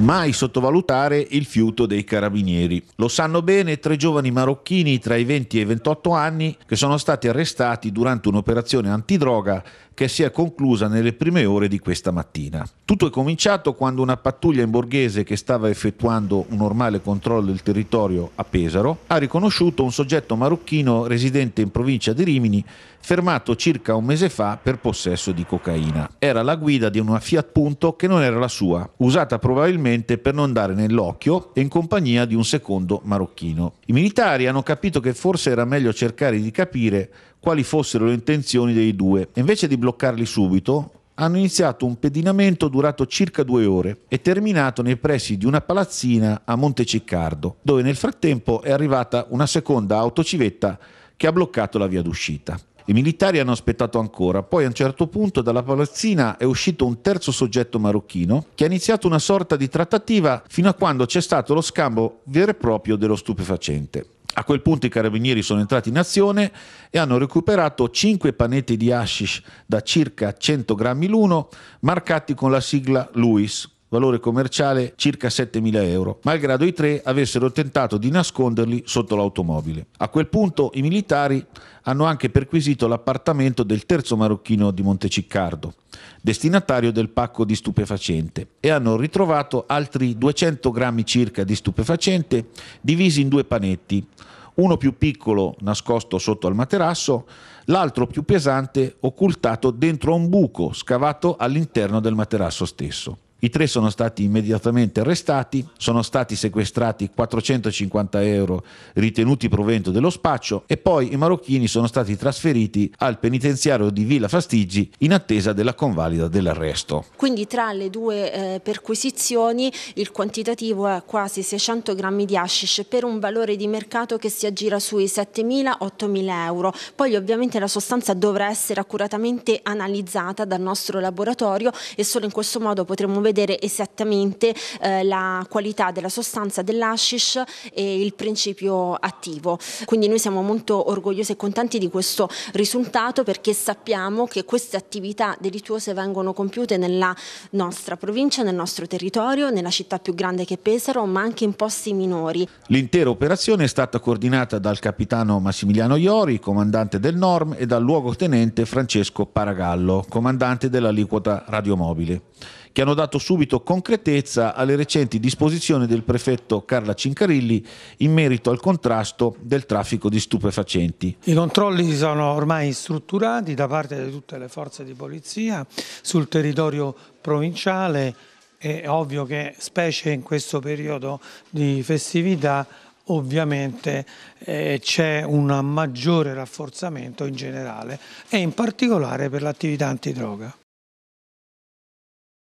Mai sottovalutare il fiuto dei carabinieri. Lo sanno bene tre giovani marocchini tra i 20 e i 28 anni che sono stati arrestati durante un'operazione antidroga che si è conclusa nelle prime ore di questa mattina. Tutto è cominciato quando una pattuglia in borghese che stava effettuando un normale controllo del territorio a Pesaro ha riconosciuto un soggetto marocchino residente in provincia di Rimini fermato circa un mese fa per possesso di cocaina. Era la guida di una Fiat Punto che non era la sua, usata probabilmente semplicemente per non dare nell'occhio e in compagnia di un secondo marocchino. I militari hanno capito che forse era meglio cercare di capire quali fossero le intenzioni dei due e invece di bloccarli subito hanno iniziato un pedinamento durato circa due ore e terminato nei pressi di una palazzina a Monte Ciccardo, dove nel frattempo è arrivata una seconda autocivetta che ha bloccato la via d'uscita. I militari hanno aspettato ancora, poi a un certo punto dalla palazzina è uscito un terzo soggetto marocchino che ha iniziato una sorta di trattativa fino a quando c'è stato lo scambio vero e proprio dello stupefacente. A quel punto i carabinieri sono entrati in azione e hanno recuperato 5 panetti di hashish da circa 100 grammi l'uno, marcati con la sigla LUIS, valore commerciale circa 7.000 euro, malgrado i tre avessero tentato di nasconderli sotto l'automobile. A quel punto i militari hanno anche perquisito l'appartamento del terzo marocchino di Monteciccardo, destinatario del pacco di stupefacente, e hanno ritrovato altri 200 grammi circa di stupefacente divisi in due panetti, uno più piccolo nascosto sotto al materasso, l'altro più pesante occultato dentro a un buco scavato all'interno del materasso stesso. I tre sono stati immediatamente arrestati, sono stati sequestrati 450 euro ritenuti provento dello spaccio e poi i marocchini sono stati trasferiti al penitenziario di Villa Fastigi in attesa della convalida dell'arresto. Quindi tra le due eh, perquisizioni il quantitativo è quasi 600 grammi di hashish per un valore di mercato che si aggira sui 7.000-8.000 euro. Poi ovviamente la sostanza dovrà essere accuratamente analizzata dal nostro laboratorio e solo in questo modo potremo vedere vedere esattamente eh, la qualità della sostanza dell'hashish e il principio attivo. Quindi noi siamo molto orgogliosi e contenti di questo risultato perché sappiamo che queste attività delituose vengono compiute nella nostra provincia, nel nostro territorio, nella città più grande che Pesaro, ma anche in posti minori. L'intera operazione è stata coordinata dal capitano Massimiliano Iori, comandante del NORM, e dal luogotenente Francesco Paragallo, comandante dell'aliquota radiomobile che hanno dato subito concretezza alle recenti disposizioni del prefetto Carla Cincarilli in merito al contrasto del traffico di stupefacenti. I controlli sono ormai strutturati da parte di tutte le forze di polizia sul territorio provinciale. È ovvio che, specie in questo periodo di festività, ovviamente eh, c'è un maggiore rafforzamento in generale e in particolare per l'attività antidroga.